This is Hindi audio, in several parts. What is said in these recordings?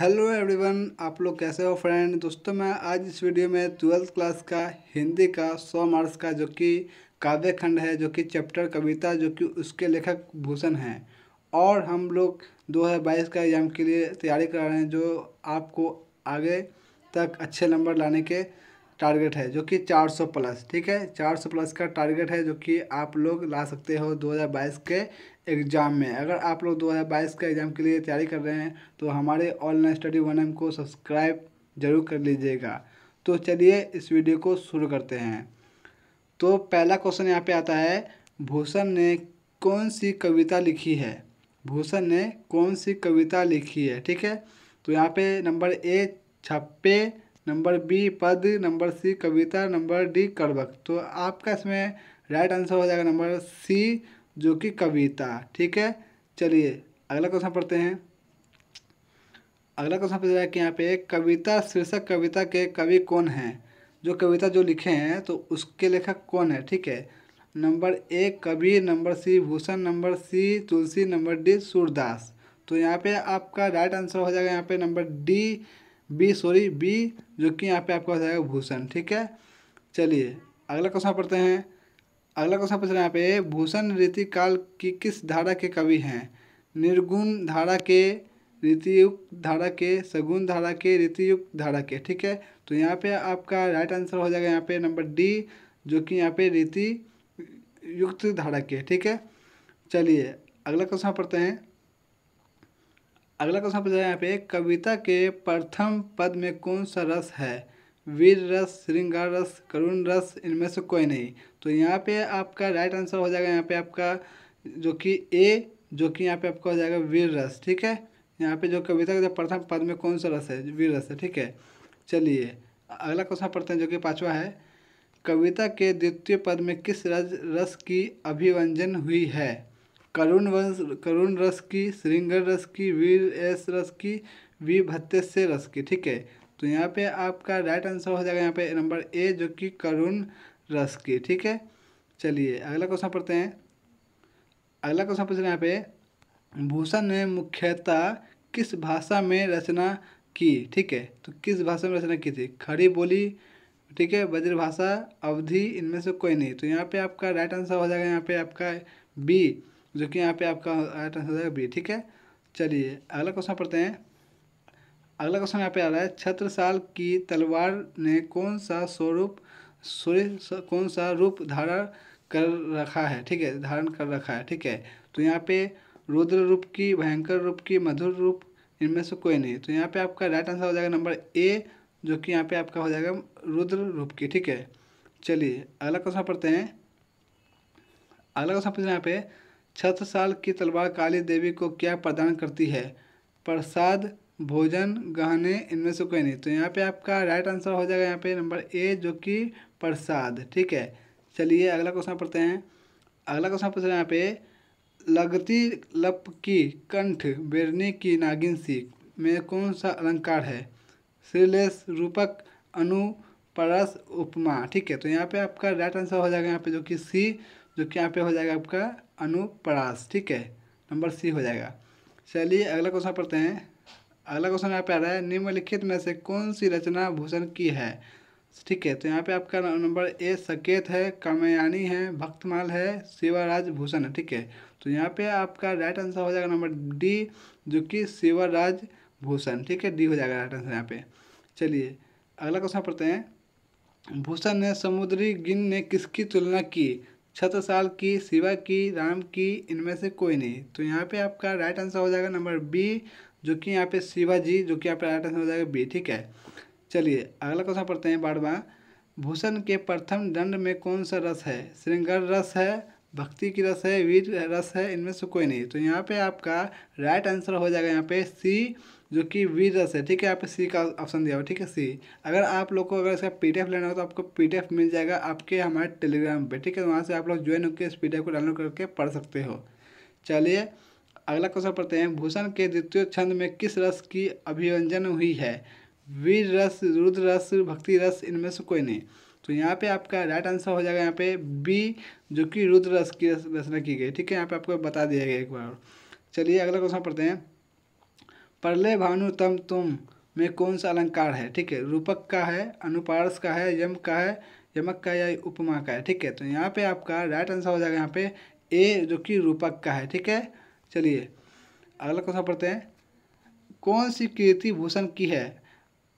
हेलो एवरीवन आप लोग कैसे हो फ्रेंड दोस्तों मैं आज इस वीडियो में ट्वेल्थ क्लास का हिंदी का सौ मार्क्स का जो कि काव्य खंड है जो कि चैप्टर कविता जो कि उसके लेखक भूषण हैं और हम लोग दो हज़ार बाईस का एग्ज़ाम के लिए तैयारी कर रहे हैं जो आपको आगे तक अच्छे नंबर लाने के टारगेट है जो कि चार प्लस ठीक है चार प्लस का टारगेट है जो कि आप लोग ला सकते हो दो के एग्ज़ाम में अगर आप लोग 2022 का एग्ज़ाम के लिए तैयारी कर रहे हैं तो हमारे ऑनलाइन स्टडी वन एम को सब्सक्राइब जरूर कर लीजिएगा तो चलिए इस वीडियो को शुरू करते हैं तो पहला क्वेश्चन यहाँ पे आता है भूषण ने कौन सी कविता लिखी है भूषण ने कौन सी कविता लिखी है ठीक है तो यहाँ पे नंबर ए छप्पे नंबर बी पद नंबर सी कविता नंबर डी कड़बक तो आपका इसमें राइट आंसर हो जाएगा नंबर सी जो कि कविता ठीक है चलिए अगला क्वेश्चन पढ़ते हैं अगला क्वेश्चन पूछा है कि यहाँ पे कविता शीर्षक कविता के कवि कौन हैं जो कविता जो लिखे हैं तो उसके लेखक कौन है ठीक है number A Kabir number C Bhushan number C Tulsi number D Surdas तो यहाँ पे आपका राइट आंसर हो जाएगा यहाँ पे number D B sorry B जो कि यहाँ पे आपका हो जाएगा भूषण ठीक है चलिए अगला क्वेश्चन पढ़ते हैं अगला क्वेश्चन पूछ रहे हैं यहाँ पे भूषण रीति काल की किस धारा के कवि हैं निर्गुण धारा के रीतियुक्त धारा के सगुण धारा के रीतियुक्त धारा के ठीक है तो यहाँ पे आपका राइट आंसर हो जाएगा यहाँ पे नंबर डी जो कि यहाँ पे रीति युक्त धारा के ठीक है चलिए अगला क्वेश्चन पढ़ते हैं अगला क्वेश्चन रहे हैं यहाँ पे कविता के प्रथम पद में कौन सा रस है वीर रस श्रृंगार रस करुण रस इनमें से कोई नहीं तो यहाँ पे आपका राइट आंसर हो जाएगा यहाँ पे आपका जो कि ए जो कि यहाँ पे आपका हो जाएगा वीर रस ठीक है यहाँ पे जो कविता का जो प्रथम पद में कौन सा रस है वीर रस है ठीक है चलिए अगला क्वेश्चन पढ़ते हैं जो कि पाँचवा है कविता के द्वितीय पद में किस रस रस की अभिव्यंजन हुई है करुण वंश करुण रस की श्रृंगार रस की वीर एस रस की वी भत्ते से रस की ठीक है तो यहाँ पे आपका राइट आंसर हो जाएगा यहाँ पे नंबर ए जो कि करुण रस की ठीक है चलिए अगला क्वेश्चन पढ़ते हैं अगला क्वेश्चन पूछ रहे हैं यहाँ पे भूषण ने मुख्यतः किस भाषा में रचना की ठीक है तो किस भाषा में रचना की थी खड़ी बोली ठीक है वज्र भाषा अवधि इनमें से कोई नहीं तो यहाँ पे आपका राइट आंसर हो जाएगा यहाँ पे आपका बी जो कि यहाँ पे आपका राइट आंसर हो जाएगा बी ठीक है चलिए अगला क्वेश्चन पढ़ते हैं अगला क्वेश्चन यहाँ पे आ रहा है छत्रसाल की तलवार ने कौन सा स्वरूप सूर्य कौन सा रूप धारण कर रखा है ठीक है धारण कर रखा है ठीक है तो यहाँ पे रुद्र रूप की भयंकर रूप की मधुर रूप इनमें से कोई नहीं तो यहाँ पे आपका राइट आंसर हो जाएगा नंबर ए जो कि यहाँ पे आपका हो जाएगा रुद्र रूप की ठीक है चलिए अगला क्वेश्चन पढ़ते हैं अगला क्वेश्चन पढ़ते यहाँ पे साल की तलवार काली देवी को क्या प्रदान करती है प्रसाद भोजन गहने इनमें से कोई नहीं तो यहाँ पे आपका राइट आंसर हो जाएगा यहाँ पे नंबर ए जो कि प्रसाद ठीक है चलिए अगला क्वेश्चन पढ़ते हैं अगला क्वेश्चन पूछ रहे हैं यहाँ पे लगती लप की कंठ बेरनी की नागिन सी में कौन सा अलंकार है श्रीलेश रूपक अनुपरस उपमा ठीक है तो यहाँ पे आपका राइट आंसर हो जाएगा यहाँ पे जो कि सी जो कि यहाँ पे हो जाएगा आपका अनुपरास ठीक है नंबर सी हो जाएगा चलिए अगला क्वेश्चन पढ़ते हैं अगला क्वेश्चन यहाँ पे आ रहा है निम्नलिखित में से कौन सी रचना भूषण की है ठीक है तो यहाँ पे आपका नंबर ए सकेत है कामयानी है भक्तमाल है शिवराज भूषण है ठीक है तो यहाँ पे आपका राइट आंसर हो जाएगा नंबर डी जो कि शिवराज भूषण ठीक है डी हो जाएगा राइट आंसर यहाँ पे चलिए अगला क्वेश्चन पढ़ते हैं भूषण ने समुद्री गिन ने किसकी तुलना की छत्रसाल साल की शिवा की राम की इनमें से कोई नहीं तो यहाँ पे आपका राइट आंसर हो जाएगा नंबर बी जो कि यहाँ पे शिवाजी जो कि यहाँ पे राइट आंसर हो जाएगा बी ठीक है चलिए अगला क्वेश्चन पढ़ते हैं बारवा भूषण के प्रथम दंड में कौन सा रस है श्रृंगार रस है भक्ति की रस है वीर रस है इनमें से कोई नहीं तो यहाँ पे आपका राइट आंसर हो जाएगा यहाँ पे सी जो कि वीर रस है ठीक है यहाँ पे सी का ऑप्शन दिया हुआ ठीक है सी अगर आप लोग को अगर इसका पीडीएफ लेना हो तो आपको पीडीएफ मिल जाएगा आपके हमारे टेलीग्राम पे ठीक है वहाँ से आप लोग ज्वाइन होकर इस एफ को डाउनलोड करके पढ़ सकते हो चलिए अगला क्वेश्चन पढ़ते हैं भूषण के द्वितीय छंद में किस रस की अभिव्यंजन हुई है वीर रस रुद्र रस भक्ति रस इनमें से कोई नहीं तो यहाँ पे आपका राइट आंसर हो जाएगा यहाँ पे बी जो कि रुद्र रस की रचना की गई ठीक है यहाँ पे आपको बता दिया गया एक बार चलिए अगला क्वेश्चन पढ़ते हैं परले भानु तम तुम में कौन सा अलंकार है ठीक है रूपक का है अनुपारस का है यम का है यमक का या उपमा का है ठीक है तो यहाँ पे आपका राइट आंसर हो जाएगा यहाँ पे ए जो कि रूपक का है ठीक है चलिए अगला क्वेश्चन पढ़ते हैं कौन सी कीर्ति भूषण की है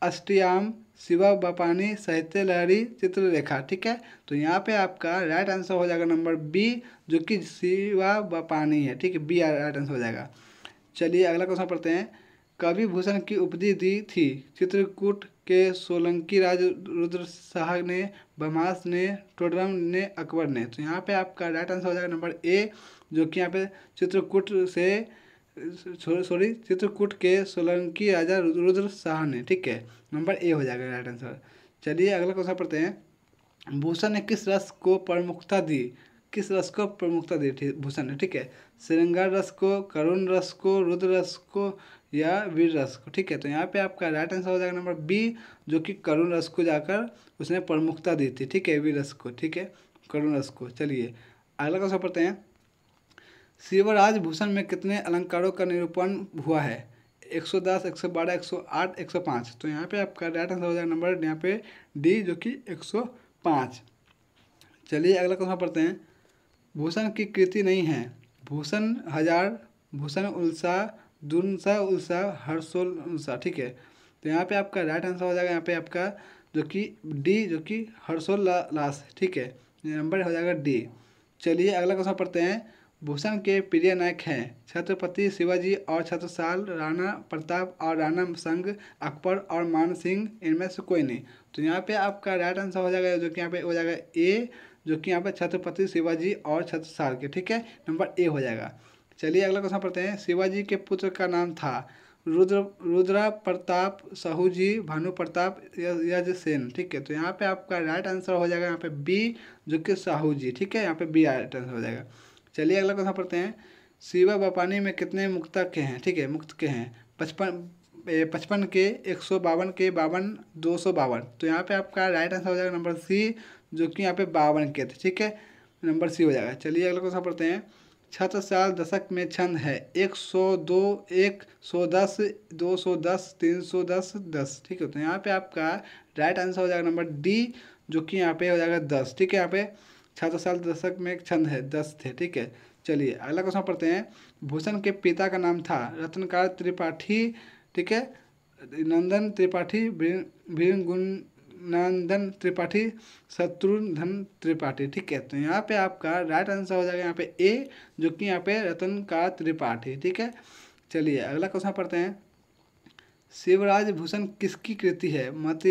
अष्टयाम शिवा बापानी साहित्य लहरी चित्ररेखा ठीक है तो यहाँ पे आपका राइट आंसर हो जाएगा नंबर बी जो कि शिवा बापानी है ठीक है बी राइट आंसर हो जाएगा चलिए अगला क्वेश्चन पढ़ते हैं कवि भूषण की उपधि दी थी चित्रकूट के सोलंकी राज रुद्र शाह ने बमास ने टोडरम ने अकबर ने तो यहाँ पे आपका राइट आंसर हो जाएगा नंबर ए जो कि यहाँ पे चित्रकूट से सॉरी चित्रकूट के सोलंकी राजा रुद्र शाह ने ठीक है नंबर ए हो जाएगा राइट आंसर चलिए अगला क्वेश्चन पढ़ते हैं भूषण ने किस रस को प्रमुखता दी किस रस को प्रमुखता दी थी भूषण ने ठीक है श्रृंगार रस को करुण रस को रुद्र रस को या वीर रस को ठीक है तो यहाँ पे आपका राइट आंसर हो जाएगा नंबर बी जो कि करुण रस को जाकर उसने प्रमुखता दी थी ठीक है वीर रस को ठीक है करुण रस को चलिए अगला क्वेश्चन पढ़ते हैं शिवराज भूषण में कितने अलंकारों का निरूपण हुआ है 110, 112, 108, 105 तो यहाँ पे आपका राइट आंसर हो जाएगा नंबर यहाँ पे डी जो कि 105 चलिए अगला क्वेश्चन पढ़ते हैं भूषण की कृति नहीं है भूषण हजार भूषण उल्सा दुनसा उल्सा हर्षोल उल्सा ठीक है तो यहाँ पे आपका राइट आंसर हो जाएगा यहाँ पे आपका जो कि डी जो कि हर्षोल्लास ठीक है नंबर हो जाएगा डी चलिए अगला क्वेश्चन पढ़ते हैं भूषण के प्रिय नायक हैं छत्रपति शिवाजी और छत्रसाल राणा प्रताप और राणा संग अकबर और मान सिंह इनमें से कोई नहीं तो यहाँ पे आपका राइट आंसर हो जाएगा जो कि यहाँ पे हो जाएगा ए जो कि यहाँ पे छत्रपति शिवाजी और छत्रसाल के ठीक है नंबर ए हो जाएगा चलिए अगला क्वेश्चन पढ़ते हैं शिवाजी के पुत्र का नाम था रुद्र रुद्रा प्रताप साहू जी भानु प्रताप यजसेन ठीक है तो यहाँ पे आपका राइट आंसर हो जाएगा यहाँ पे बी जो कि साहू जी ठीक है यहाँ पे बी राइट आंसर हो जाएगा चलिए अगला क्वेश्चन पढ़ते हैं शिवा बापानी में कितने मुक्त के हैं ठीक है मुक्त के हैं पचपन पचपन के एक सौ बावन के बावन दो सौ बावन तो यहाँ पे आपका राइट आंसर हो जाएगा नंबर सी जो कि यहाँ पे बावन के थे ठीक है नंबर सी हो जाएगा चलिए अगला क्वेश्चन पढ़ते हैं छत साल दशक में छंद है एक सौ दो एक सौ दस दो सौ दस तीन सौ दस दस ठीक है तो यहाँ पे आपका राइट आंसर हो जाएगा नंबर डी जो कि यहाँ पे हो जाएगा दस ठीक है यहाँ पे छात्र साल दशक में एक छंद है दस थे ठीक है चलिए अगला क्वेश्चन पढ़ते हैं भूषण के पिता का नाम था रत्नकार त्रिपाठी ठीक है नंदन त्रिपाठी नंदन त्रिपाठी शत्रुघ्न त्रिपाठी ठीक है तो यहाँ पे आपका राइट आंसर हो जाएगा यहाँ पे ए जो कि यहाँ पे रतन का त्रिपाठी ठीक है चलिए अगला क्वेश्चन पढ़ते हैं शिवराज भूषण किसकी कृति है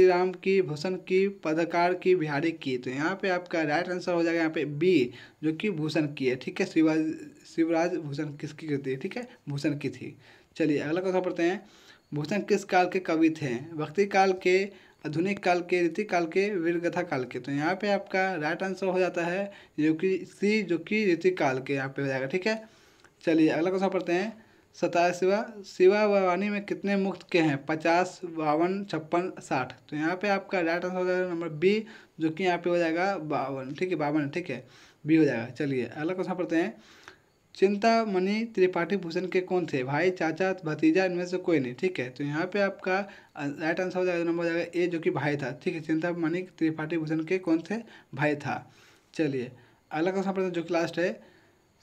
राम की भूषण की पदकार की बिहारी की तो यहाँ पे आपका राइट आंसर हो जाएगा यहाँ पे बी जो कि भूषण की है ठीक है शिवराज शिवराज भूषण किसकी कृति है ठीक है भूषण की थी चलिए अगला क्वेश्चन पढ़ते हैं भूषण किस काल के कवि थे भक्ति काल के आधुनिक काल के रीति काल के वीरगथा काल के तो यहाँ पे आपका राइट आंसर हो जाता है जो कि सी जो कि रीति काल के यहाँ पे हो जाएगा ठीक है चलिए अगला क्वेश्चन पढ़ते हैं सताईसवा शिवा व भवानी में कितने मुक्त के हैं पचास बावन छप्पन साठ तो यहाँ पे आपका राइट आंसर हो जाएगा नंबर बी जो कि यहाँ पे हो जाएगा बावन ठीक है बावन ठीक है बी हो जाएगा चलिए अगला क्वेश्चन पढ़ते हैं चिंतामणि त्रिपाठी भूषण के कौन थे भाई चाचा भतीजा इनमें से कोई नहीं ठीक है तो यहाँ पे आपका राइट आंसर हो जाएगा नंबर हो जाएगा ए जो कि भाई था ठीक है चिंतामणि त्रिपाठी भूषण के कौन थे भाई था चलिए अगला क्वेश्चन पढ़ते हैं जो कि लास्ट है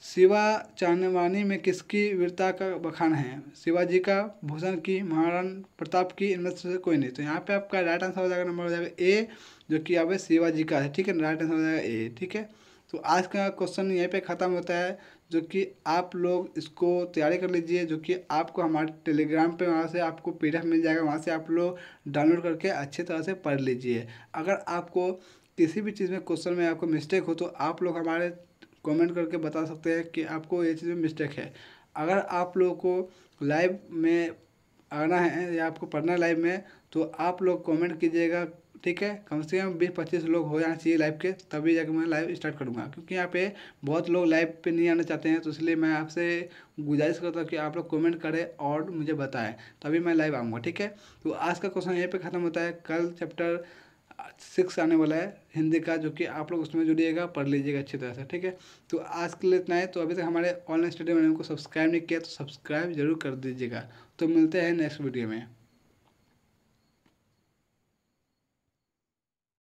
शिवा चांदमानी में किसकी वीरता का बखान है शिवाजी का भूषण की महाराण प्रताप की इनमें से कोई नहीं तो यहाँ पे आपका राइट आंसर हो जाएगा नंबर हो जाएगा ए जो कि आप शिवाजी का है ठीक है राइट आंसर हो जाएगा ए ठीक है तो आज का क्वेश्चन यहीं पे ख़त्म होता है जो कि आप लोग इसको तैयारी कर लीजिए जो कि आपको हमारे टेलीग्राम पे वहाँ से आपको पी मिल जाएगा वहाँ से आप लोग डाउनलोड करके अच्छे तरह से पढ़ लीजिए अगर आपको किसी भी चीज़ में क्वेश्चन में आपको मिस्टेक हो तो आप लोग हमारे कमेंट करके बता सकते हैं कि आपको ये चीज़ में मिस्टेक है अगर आप लोग को लाइव में आना है या आपको पढ़ना है लाइव में तो आप लोग कमेंट कीजिएगा ठीक है कम से कम बीस पच्चीस लोग हो जाना चाहिए लाइव के तभी जाकर मैं लाइव स्टार्ट करूँगा क्योंकि यहाँ पे बहुत लोग लाइव पे नहीं आना चाहते हैं तो इसलिए मैं आपसे गुजारिश करता हूँ कि आप लोग कमेंट करें और मुझे बताएं तभी मैं लाइव आऊँगा ठीक है तो आज का क्वेश्चन यहीं पे ख़त्म होता है कल चैप्टर सिक्स आने वाला है हिंदी का जो कि आप लोग उसमें जुड़िएगा पढ़ लीजिएगा अच्छी तरह से ठीक है तो आज के लिए इतना है तो अभी तक हमारे ऑनलाइन स्टडी मैंने को सब्सक्राइब नहीं किया तो सब्सक्राइब जरूर कर दीजिएगा तो मिलते हैं नेक्स्ट वीडियो में